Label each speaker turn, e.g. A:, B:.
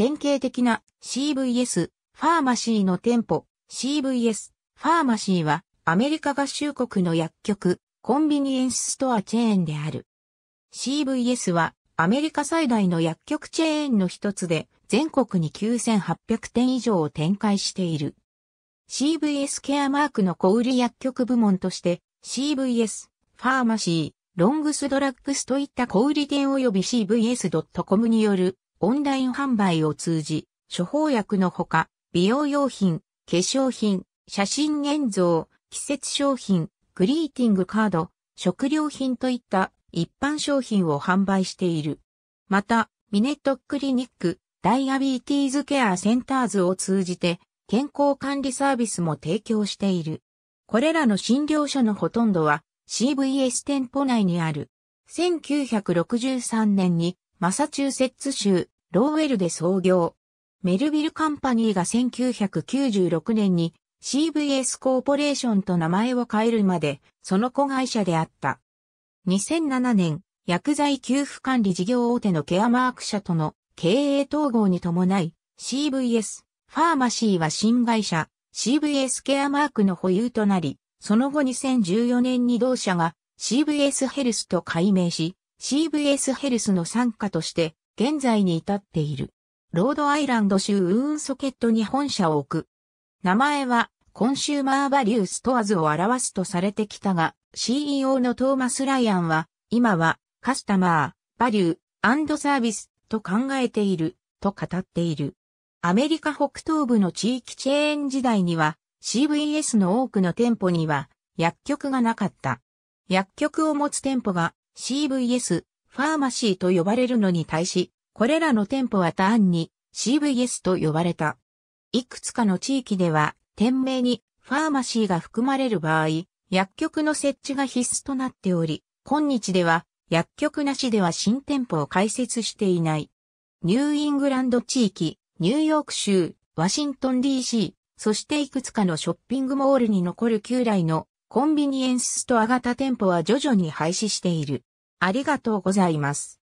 A: 典型的な CVS ファーマシーの店舗 CVS ファーマシーはアメリカ合衆国の薬局、コンビニエンスストアチェーンである。CVS はアメリカ最大の薬局チェーンの一つで全国に9800店以上を展開している。CVS ケアマークの小売薬局部門として CVS、ファーマシー、ロングスドラッグスといった小売店及び CVS.com によるオンライン販売を通じ、処方薬のほか、美容用品、化粧品、写真現像、季節商品、グリーティングカード、食料品といった一般商品を販売している。また、ミネットクリニック、ダイアビーティーズケアセンターズを通じて、健康管理サービスも提供している。これらの診療所のほとんどは CVS 店舗内にある。1963年にマサチューセッツ州、ローウェルで創業。メルビルカンパニーが1996年に CVS コーポレーションと名前を変えるまで、その子会社であった。2007年、薬剤給付管理事業大手のケアマーク社との経営統合に伴い、CVS、ファーマシーは新会社、CVS ケアマークの保有となり、その後2014年に同社が CVS ヘルスと改名し、CVS ヘルスの参加として現在に至っている。ロードアイランド州ウーンソケットに本社を置く。名前はコンシューマーバリューストアズを表すとされてきたが、CEO のトーマス・ライアンは、今はカスタマー、バリュー、サービスと考えていると語っている。アメリカ北東部の地域チェーン時代には CVS の多くの店舗には薬局がなかった。薬局を持つ店舗が CVS、ファーマシーと呼ばれるのに対し、これらの店舗は単に CVS と呼ばれた。いくつかの地域では、店名にファーマシーが含まれる場合、薬局の設置が必須となっており、今日では薬局なしでは新店舗を開設していない。ニューイングランド地域、ニューヨーク州、ワシントン DC、そしていくつかのショッピングモールに残る旧来のコンビニエンスストア型店舗は徐々に廃止している。ありがとうございます。